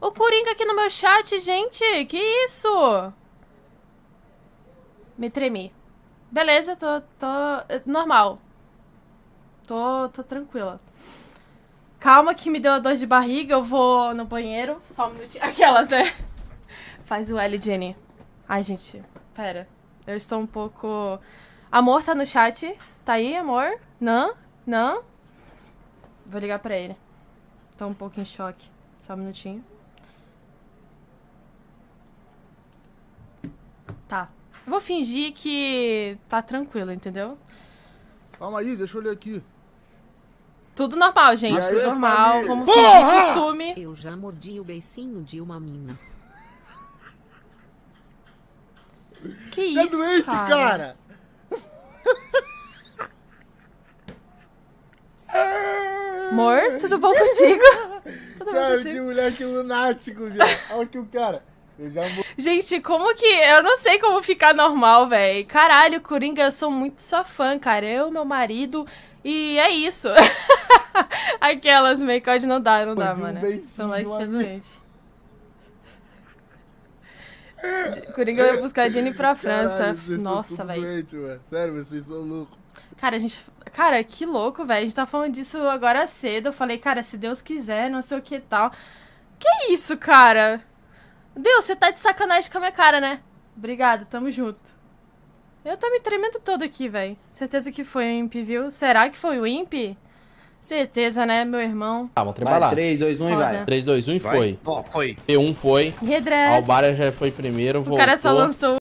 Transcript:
O Coringa aqui no meu chat, gente! Que isso? Me tremi. Beleza, tô, tô eh, normal. Tô, tô tranquila. Calma que me deu a dor de barriga, eu vou no banheiro. Só um minutinho. Aquelas, né? Faz o L, Jenny. Ai, gente, pera. Eu estou um pouco... Amor tá no chat. Tá aí, amor? Não? Não? Vou ligar pra ele. Tô um pouco em choque. Só um minutinho. Tá. Eu vou fingir que tá tranquilo, entendeu? Calma aí, deixa eu ler aqui. Tudo normal, gente. Aí, Tudo normal, família? como Porra! de costume. Eu já mordi o beicinho de uma mina. Que Você é isso, é doente, cara? cara? Amor, tudo bom contigo? cara, vai cara, acontecer. que moleque lunático, velho. Olha que o cara. Gente, como que. Eu não sei como ficar normal, velho. Caralho, Coringa, eu sou muito sua fã, cara. Eu, meu marido. E é isso. Aquelas make up não dá, não Pô, dá, mano. Um São lá doente. Coringa vai buscar a Jenny pra França. Caralho, Nossa, velho. Sério, vocês são loucos. Cara, a gente. Cara, que louco, velho. A gente tá falando disso agora cedo. Eu falei, cara, se Deus quiser, não sei o que tal. Que isso, cara? Deus, você tá de sacanagem com a minha cara, né? Obrigada, tamo junto. Eu tô me tremendo todo aqui, velho. Certeza que foi o Imp, viu? Será que foi o Imp? Certeza, né, meu irmão? Tá, vamos trabalhar. 3, 2, 1 e vai. 3, 2, 1 e foi. Ó, foi. P1 foi. Redress. Albara já foi primeiro, O voltou. cara só lançou